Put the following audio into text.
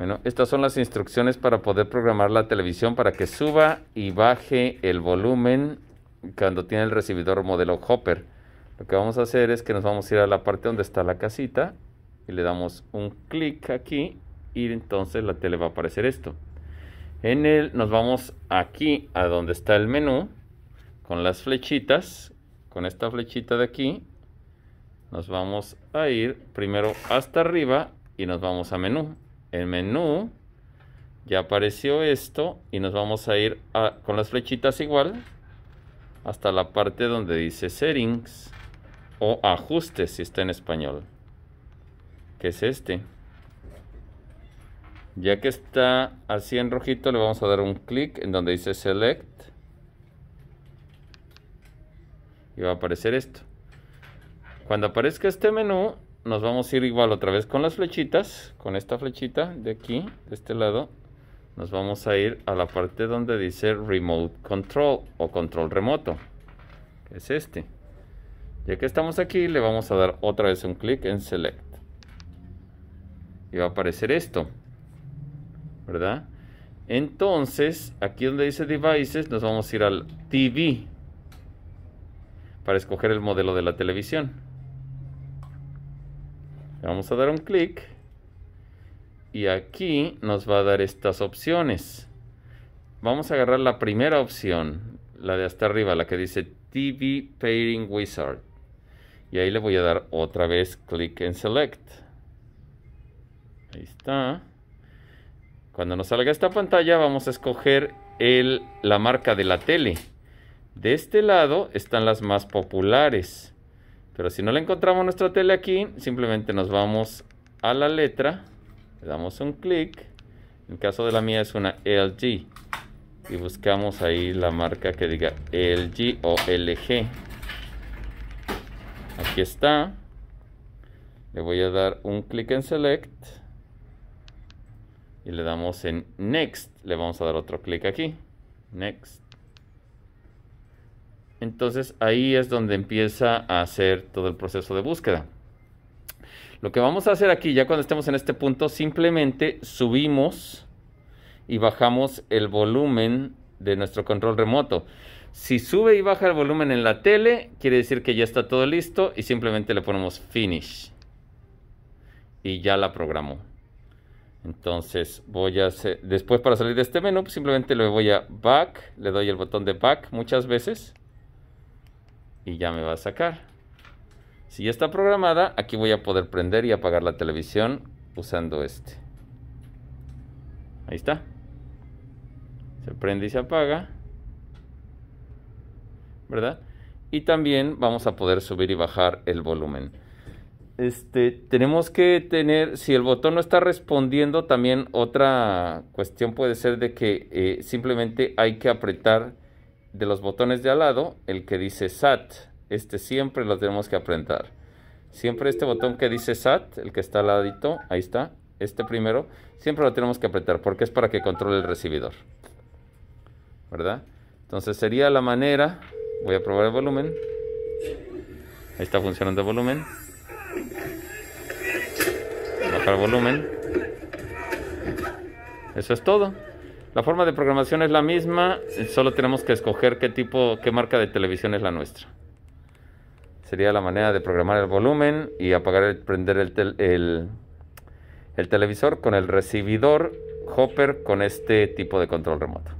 Bueno, estas son las instrucciones para poder programar la televisión para que suba y baje el volumen cuando tiene el recibidor modelo Hopper. Lo que vamos a hacer es que nos vamos a ir a la parte donde está la casita y le damos un clic aquí y entonces la tele va a aparecer esto. En él nos vamos aquí a donde está el menú con las flechitas, con esta flechita de aquí. Nos vamos a ir primero hasta arriba y nos vamos a menú el menú, ya apareció esto y nos vamos a ir con las flechitas igual hasta la parte donde dice settings o ajustes si está en español que es este ya que está así en rojito le vamos a dar un clic en donde dice select y va a aparecer esto cuando aparezca este menú nos vamos a ir igual otra vez con las flechitas, con esta flechita de aquí, de este lado, nos vamos a ir a la parte donde dice Remote Control o Control Remoto, que es este. Ya que estamos aquí, le vamos a dar otra vez un clic en Select. Y va a aparecer esto, ¿verdad? Entonces, aquí donde dice Devices, nos vamos a ir al TV para escoger el modelo de la televisión vamos a dar un clic y aquí nos va a dar estas opciones. Vamos a agarrar la primera opción, la de hasta arriba, la que dice TV Pairing Wizard. Y ahí le voy a dar otra vez clic en Select. Ahí está. Cuando nos salga esta pantalla vamos a escoger el, la marca de la tele. De este lado están las más populares. Pero si no le encontramos nuestra tele aquí, simplemente nos vamos a la letra, le damos un clic. En caso de la mía es una LG. Y buscamos ahí la marca que diga LG o LG. Aquí está. Le voy a dar un clic en Select. Y le damos en Next. Le vamos a dar otro clic aquí. Next. Entonces ahí es donde empieza a hacer todo el proceso de búsqueda. Lo que vamos a hacer aquí, ya cuando estemos en este punto, simplemente subimos y bajamos el volumen de nuestro control remoto. Si sube y baja el volumen en la tele, quiere decir que ya está todo listo y simplemente le ponemos finish. Y ya la programó. Entonces voy a hacer, después para salir de este menú, pues simplemente le voy a back, le doy el botón de back muchas veces y ya me va a sacar. Si ya está programada, aquí voy a poder prender y apagar la televisión usando este. Ahí está. Se prende y se apaga. ¿Verdad? Y también vamos a poder subir y bajar el volumen. Este, tenemos que tener, si el botón no está respondiendo, también otra cuestión puede ser de que eh, simplemente hay que apretar de los botones de al lado, el que dice SAT, este siempre lo tenemos que apretar. Siempre este botón que dice SAT, el que está al ladito, ahí está, este primero, siempre lo tenemos que apretar porque es para que controle el recibidor. ¿Verdad? Entonces sería la manera, voy a probar el volumen. Ahí está funcionando el volumen. Bajar el volumen. Eso es todo. La forma de programación es la misma, solo tenemos que escoger qué tipo, qué marca de televisión es la nuestra. Sería la manera de programar el volumen y apagar el, prender el, el, el televisor con el recibidor Hopper con este tipo de control remoto.